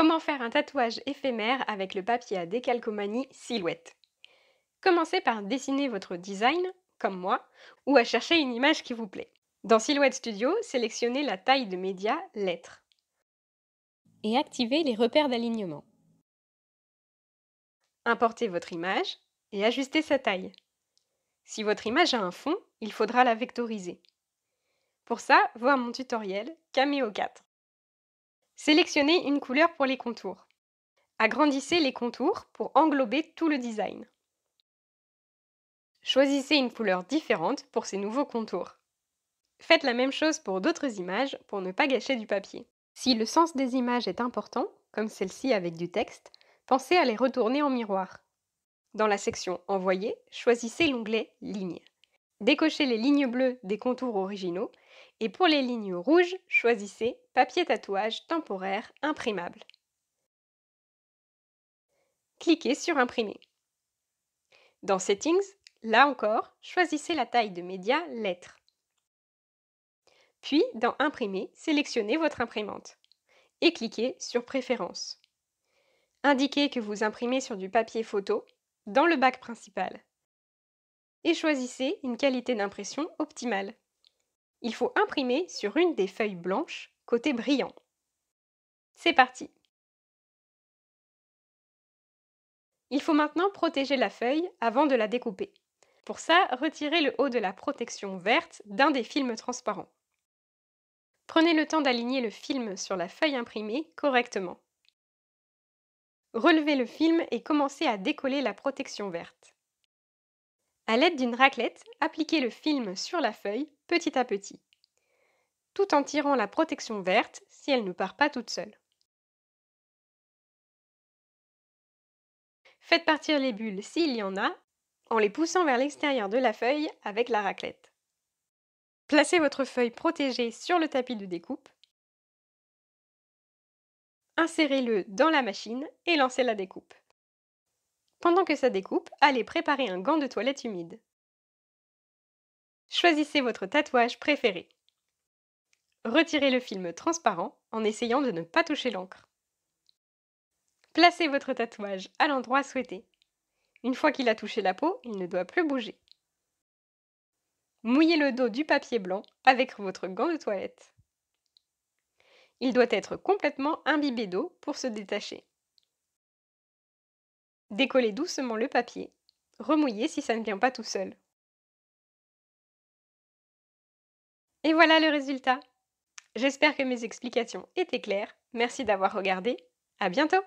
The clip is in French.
Comment faire un tatouage éphémère avec le papier à décalcomanie silhouette Commencez par dessiner votre design, comme moi, ou à chercher une image qui vous plaît. Dans Silhouette Studio, sélectionnez la taille de média lettres et activez les repères d'alignement. Importez votre image et ajustez sa taille. Si votre image a un fond, il faudra la vectoriser. Pour ça, voir mon tutoriel Cameo 4. Sélectionnez une couleur pour les contours. Agrandissez les contours pour englober tout le design. Choisissez une couleur différente pour ces nouveaux contours. Faites la même chose pour d'autres images pour ne pas gâcher du papier. Si le sens des images est important, comme celle-ci avec du texte, pensez à les retourner en miroir. Dans la section Envoyer, choisissez l'onglet Lignes. Décochez les lignes bleues des contours originaux et pour les lignes rouges, choisissez papier tatouage temporaire imprimable. Cliquez sur Imprimer. Dans Settings, là encore, choisissez la taille de média lettres. Puis, dans Imprimer, sélectionnez votre imprimante et cliquez sur Préférences. Indiquez que vous imprimez sur du papier photo dans le bac principal et choisissez une qualité d'impression optimale. Il faut imprimer sur une des feuilles blanches côté brillant. C'est parti Il faut maintenant protéger la feuille avant de la découper. Pour ça, retirez le haut de la protection verte d'un des films transparents. Prenez le temps d'aligner le film sur la feuille imprimée correctement. Relevez le film et commencez à décoller la protection verte. À l'aide d'une raclette, appliquez le film sur la feuille petit à petit, tout en tirant la protection verte si elle ne part pas toute seule. Faites partir les bulles s'il y en a, en les poussant vers l'extérieur de la feuille avec la raclette. Placez votre feuille protégée sur le tapis de découpe. Insérez-le dans la machine et lancez la découpe. Pendant que ça découpe, allez préparer un gant de toilette humide. Choisissez votre tatouage préféré. Retirez le film transparent en essayant de ne pas toucher l'encre. Placez votre tatouage à l'endroit souhaité. Une fois qu'il a touché la peau, il ne doit plus bouger. Mouillez le dos du papier blanc avec votre gant de toilette. Il doit être complètement imbibé d'eau pour se détacher. Décollez doucement le papier, remouillez si ça ne vient pas tout seul. Et voilà le résultat. J'espère que mes explications étaient claires. Merci d'avoir regardé. À bientôt!